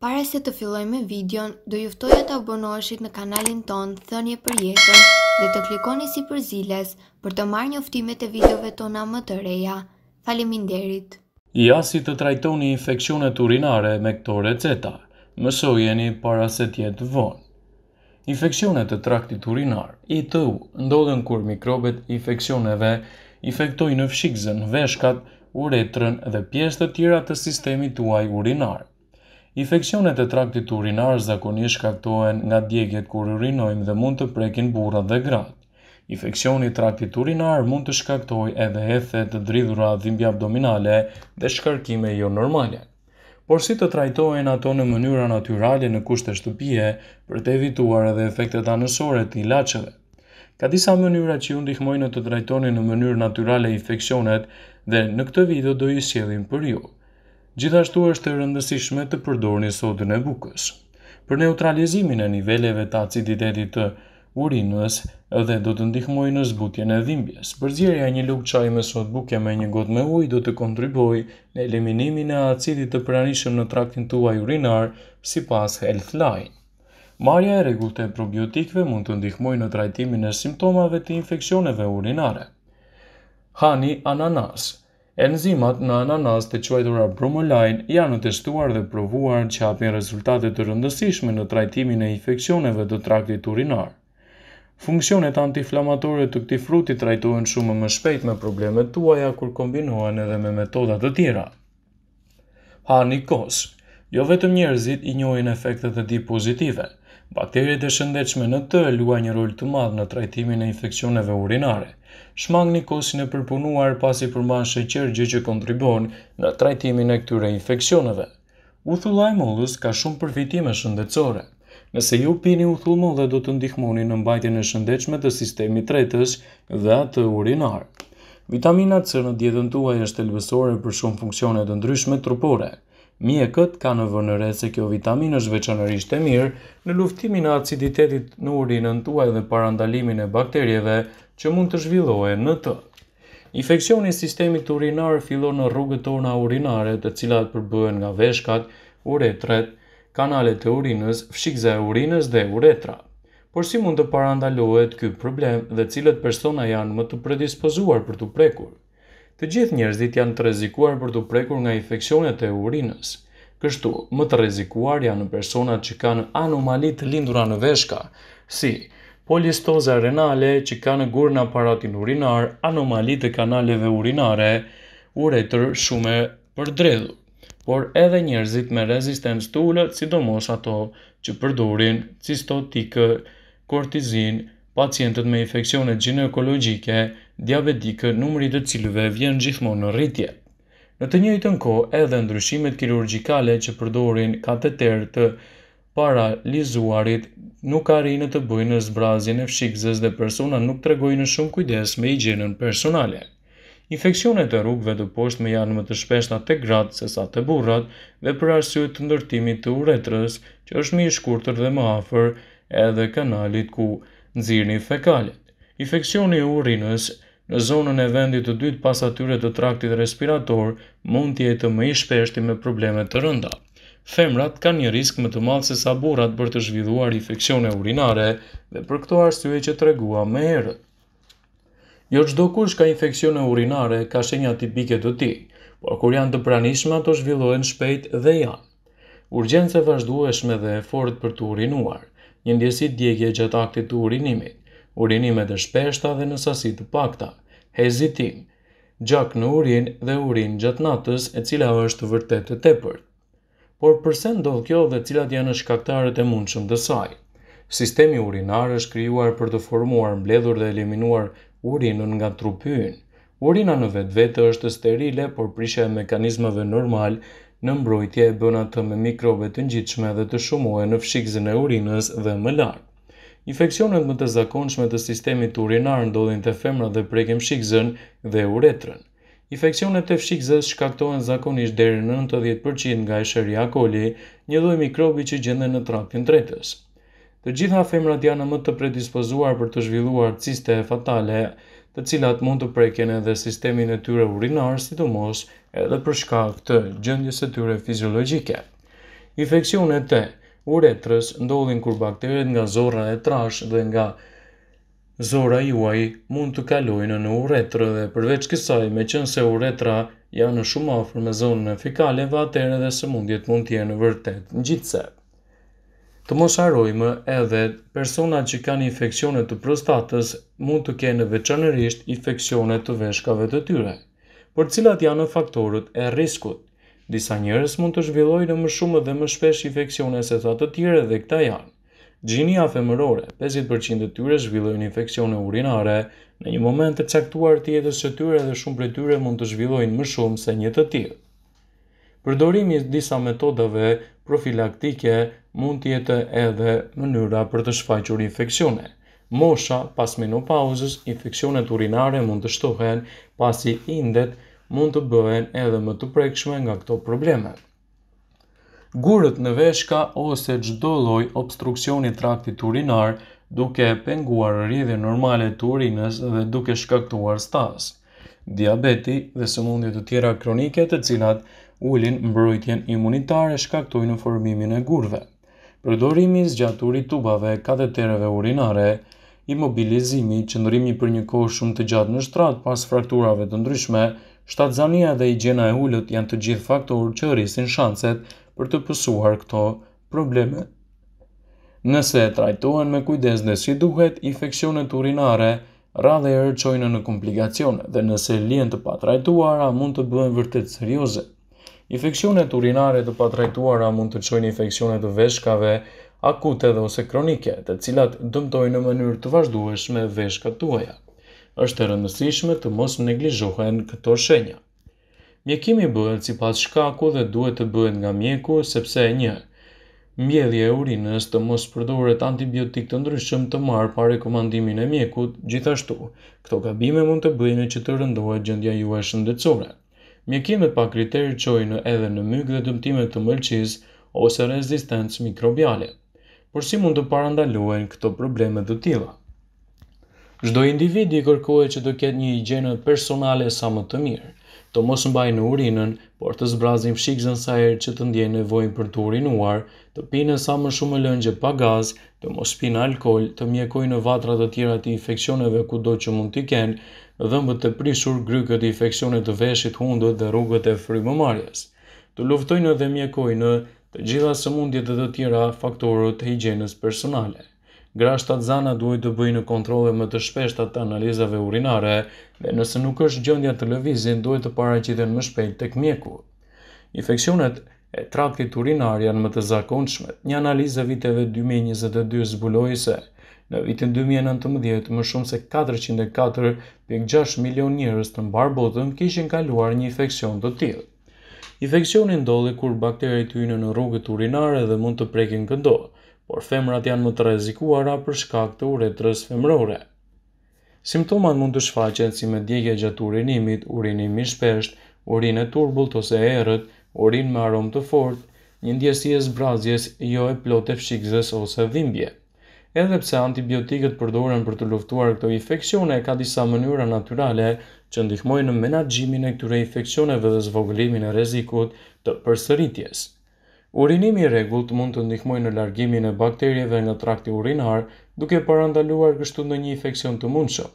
Pare se të filloj me videon, do e të abonoheshit në kanalin ton Thënje për jetën dhe të klikoni si për ziles për të marrë njoftimet e videove tona më të reja. Faleminderit! Ja si të trajtoni infekcionet urinare me këto receta, mësojeni para se tjetë vonë. Infekcionet të traktit urinar, ITU, ndodhen kur mikrobet infekcioneve infektojnë në fshikzën, veshkat, uretrën dhe pjesë të tjera të sistemi tuaj urinar. Infekcionet e traktit urinar zakonisht shkaktohen nga djegjet kur urinojmë dhe mund të prekin burrat dhe gratë. Infekcioni i traktit urinar mund të shkaktojë edhe hethet të dridhura, dhimbje abdominale dhe shkarkime jo normale. Por si të trajtohen ato në mënyra natyrale në e shtupie për të evituar edhe efektet anësore të ilaçeve? Ka disa mënyra që ju ndihmojnë të trajtoni në mënyrë natyrale infeksionet dhe në këtë video do i sjellim për ju. Gjithashtu është e rëndësishme të përdorni sodën e bukës. Për neutralizimin e niveleve të aciditetit të urinës dhe do të ndihmoj në zbutjen e dhimbjes. Përzjerja një lukë qaj me sot buke me një gotë me ujë do të kontriboj në eliminimin e acidit të pranishëm në traktin tuaj urinar si pas health line. Marja e regull të probiotikve mund të ndihmoj në trajtimin e simptomave të infekcioneve urinare. Hani ananas – Enzimat në ananas të quajtura bromelain janë testuar dhe provuar që hapin rezultate të rëndësishme në trajtimin e infeksioneve të traktit urinar. Funksionet antiinflamatore të këtij fruti trajtohen shumë më shpejt me problemet tuaja kur kombinohen edhe me metoda të tjera. Hanikos, Jo vetëm njerëzit i njohin efektet e tij pozitive. Bakteriet e shëndetshme në të luajnë një rol të madh në trajtimin e infeksioneve urinare. Shmangni kosin e përpunuar pasi përmban sheqer gjë që kontribuon në trajtimin e këtyre infeksioneve. Uthulla e mollës ka shumë përfitime shëndetësore. Nëse ju pini uthull mollë do të ndihmoni në mbajtjen e shëndetshme të sistemit tretës dhe atë urinar. Vitamina C në dietën tuaj është elbësore për shumë funksione të ndryshme trupore. Mjekët ka në vënëre se kjo vitamin është veçanërisht e mirë në luftimin e aciditetit në urinën tuaj dhe parandalimin e bakterieve që mund të zhvillohen në të. Infeksioni i sistemit urinar fillon në rrugët tona urinare, të cilat përbëhen nga veshkat, uretret, kanalet e urinës, fshikze e urinës dhe uretra. Por si mund të parandalohet kjo problem dhe cilët persona janë më të predispozuar për të prekur? të gjithë njerëzit janë të rezikuar për të prekur nga infekcionet e urinës. Kështu, më të rezikuar janë personat që kanë anomalit lindura në veshka, si polistoza renale që kanë gur në aparatin urinar, anomalit të kanaleve urinare uretër shume për dredhu, por edhe njerëzit me rezistencë të ullët, sidomos ato që përdurin cistotikë, kortizinë, pacientët me infekcionet ginekologike, diabetikë, numri të cilëve vjen gjithmonë në rritje. Në të njëjtën kohë, edhe ndryshimet kirurgjikale që përdorin kateter të paralizuarit nuk arrinë të bëjnë zbrazjen e fshikzës dhe persona nuk tregojnë shumë kujdes me higjienën personale. Infeksionet e rrugëve të poshtme janë më të shpeshta tek gratë se sa burrat dhe për arsye të ndërtimit të uretrës, që është më i shkurtër dhe më afër edhe kanalit ku nxirrni fekalet. Infeksioni i urinës në zonën e vendit të dytë pas atyre të traktit respirator mund të jetë më i shpeshti me probleme të rënda. Femrat kanë një risk më të madh se sa burrat për të zhvilluar infeksione urinare dhe për këto arsye që regua më herët. Jo çdo kush ka infeksione urinare ka shenja tipike të tij, por kur janë të pranishme ato zhvillohen shpejt dhe janë. Urgjence vazhdueshme dhe efort për të urinuar një ndjesi djegje gjatë aktit të urinimit, urinime të shpeshta dhe në sasi të pakta, hezitim, gjak në urin dhe urin gjatë natës e cila është vërtet të tepërt. Por përse ndodh kjo dhe cilat janë shkaktarët e mundshëm shumë dësaj? Sistemi urinar është krijuar për të formuar mbledhur dhe eliminuar urinën nga trupi ynë. Urina në vetvete është sterile, por prishja e mekanizmave normal në mbrojtje e bën atë me mikrobe të ngjitshme dhe të shumohen në fshikzën e urinës dhe më lart. Infeksionet më të zakonshme të sistemit urinar ndodhin te femra dhe prekim fshikzën dhe uretrën. Infeksionet e fshikzës shkaktohen zakonisht deri në 90% nga Escherichia coli, një lloj mikrobi që gjenden në traktin tretës. Të gjitha femrat janë më të predispozuar për të zhvilluar ciste fatale të cilat mund të preken edhe sistemin e tyre urinar, sidomos edhe për shkak të gjendjes së tyre fiziologjike. Infeksionet e uretrës ndodhin kur bakteret nga zorra e trash dhe nga zorra juaj mund të kalojnë në uretrë dhe përveç kësaj me qënë se uretra janë shumë afrë me zonën e fekaleve atërë dhe së mundjet mund tjenë vërtet në gjithsep. Të mos harojmë edhe persona që kanë infeksione të prostatës mund të kenë veçanërisht infeksione të veshkave të tyre, por cilat janë faktorët e riskut. Disa njerëz mund të zhvillojnë më shumë dhe më shpesh infeksione se sa të tjerë dhe këta janë. Gjinia femërore, 50% e tyre zhvillojnë infeksione urinare, në një moment të caktuar të jetës së tyre dhe shumë prej tyre mund të zhvillojnë më shumë se një të tillë. Përdorimi i disa metodave profilaktike mund të jetë edhe mënyra për të shfaqur infeksione. Mosha pas menopauzës, infeksionet urinare mund të shtohen pasi indet mund të bëhen edhe më të prekshme nga këto probleme. Gurët në veshka ose gjdo loj obstruksioni traktit urinar duke penguar rridhe normale të urinës dhe duke shkaktuar stas. Diabeti dhe sëmundjet të tjera kronike të cilat ullin mbrojtjen imunitare shkaktojnë formimin e gurve përdorimi i zgjaturit tubave, kateterëve urinare, imobilizimi, qëndrimi për një kohë shumë të gjatë në shtrat pas frakturave të ndryshme, shtatzania dhe higjiena e ulët janë të gjithë faktorë që rrisin shanset për të pësuar këto probleme. Nëse trajtohen me kujdes dhe si duhet, infeksionet urinare radhe e rëqojnë në komplikacione dhe nëse lijen të patrajtuara mund të bëhen vërtet serioze. Infekcionet urinare të patrajtuara mund të qojnë infekcionet të veshkave akute dhe ose kronike, të cilat dëmtojnë në mënyrë të vazhdueshme veshkat tuaja. Është e rëndësishme të mos neglizhohen këto shenja. Mjekimi bëhet si pas shkaku dhe duhet të bëhet nga mjeku sepse një, mjedhje e urinës të mos përdoret antibiotik të ndryshëm të marë pa rekomandimin e mjekut gjithashtu. Këto gabime mund të bëjnë që të rëndohet gjëndja ju e shëndecore mjekimet pa kriteri qojnë edhe në myk dhe dëmtimet të mëlqiz ose rezistencë mikrobiale. Por si mund të parandaluen këto probleme të tila? Zdo individi kërkohet që të ketë një higjenë personale sa më të mirë të mos mbaj në urinën, por të zbrazim shikëzën sa erë që të ndjenë nevojnë për të urinuar, të pinë sa më shumë lëngje pa gaz, të mos pinë alkohol, të mjekoj në vatra të tjera të infekcioneve ku do që mund t'i kenë, dhëmbët të prishur grykët infekcionet të veshit hundët dhe rrugët e marjes. Të luftojnë dhe mjekoj në të gjitha së mundjet dhe të tjera faktorët e higjenës personale. Gra shtatzana duhet të bëjnë kontrole më të shpeshta të analizave urinare dhe nëse nuk është gjëndja të lëvizin, duhet të paraqiten më shpejt të këmjeku. Infekcionet e traktit urinar janë më të zakonçmet. Një analizë viteve 2022 zbuloi se në vitin 2019 më shumë se 404.6 milion njerëz të mbar botën kishin kaluar një infeksion të tillë. Infeksioni dole kur bakterit hynë në rrugët urinare dhe mund të prekin këndohë por femrat janë më të rezikuara për shkak të uretrës femrore. Simptomat mund të shfaqen si me djegje gjatë urinimit, urinimi i shpesht, urin e turbullt ose errët, urin me arom të fort, një ndjesie zbrazjes jo e plot e fshikzës ose dhimbje. Edhe pse antibiotikët përdoren për të luftuar këto infeksione, ka disa mënyra naturale që ndihmojnë në menaxhimin e këtyre infeksioneve dhe zvogëlimin e rrezikut të përsëritjes. Urinimi i rregullt mund të ndihmojë në largimin e bakterieve nga trakti urinar, duke parandaluar kështu ndonjë infeksion të mundshëm.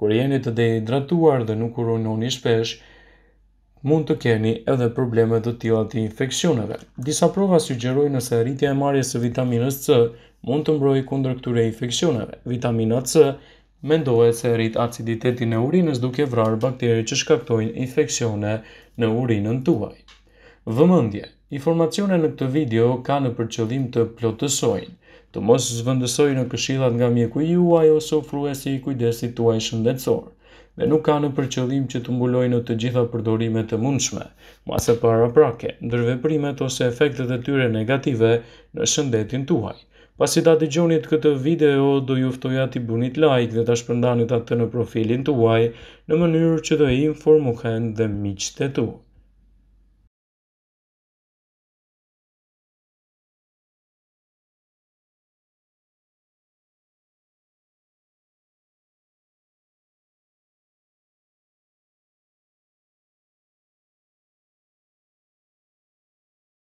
Kur jeni të dehidratuar dhe nuk urinoni shpesh, mund të keni edhe probleme të tilla të infeksioneve. Disa prova sugjerojnë se rritja e marrjes së vitaminës C mund të mbrojë kundër këtyre infeksioneve. Vitamina C mendohet se rrit aciditetin e urinës duke vrarë bakterit që shkaktojnë infeksione në urinën tuaj. Vëmëndje, Informacione në këtë video ka në përqëllim të plotësojnë, të mos zvëndësojnë në këshillat nga mjeku juaj ose ofruesi i kujdesit tuaj shëndetësor, dhe nuk ka në përqëllim që të mbulojnë në të gjitha përdorimet të mundshme, mase para prake, ndërveprimet ose efektet e tyre negative në shëndetin tuaj. Pasi ta gjonit këtë video, do juftoj ati bunit like dhe ta shpëndanit atë në profilin tuaj në mënyrë që të informohen dhe miqët e tuaj.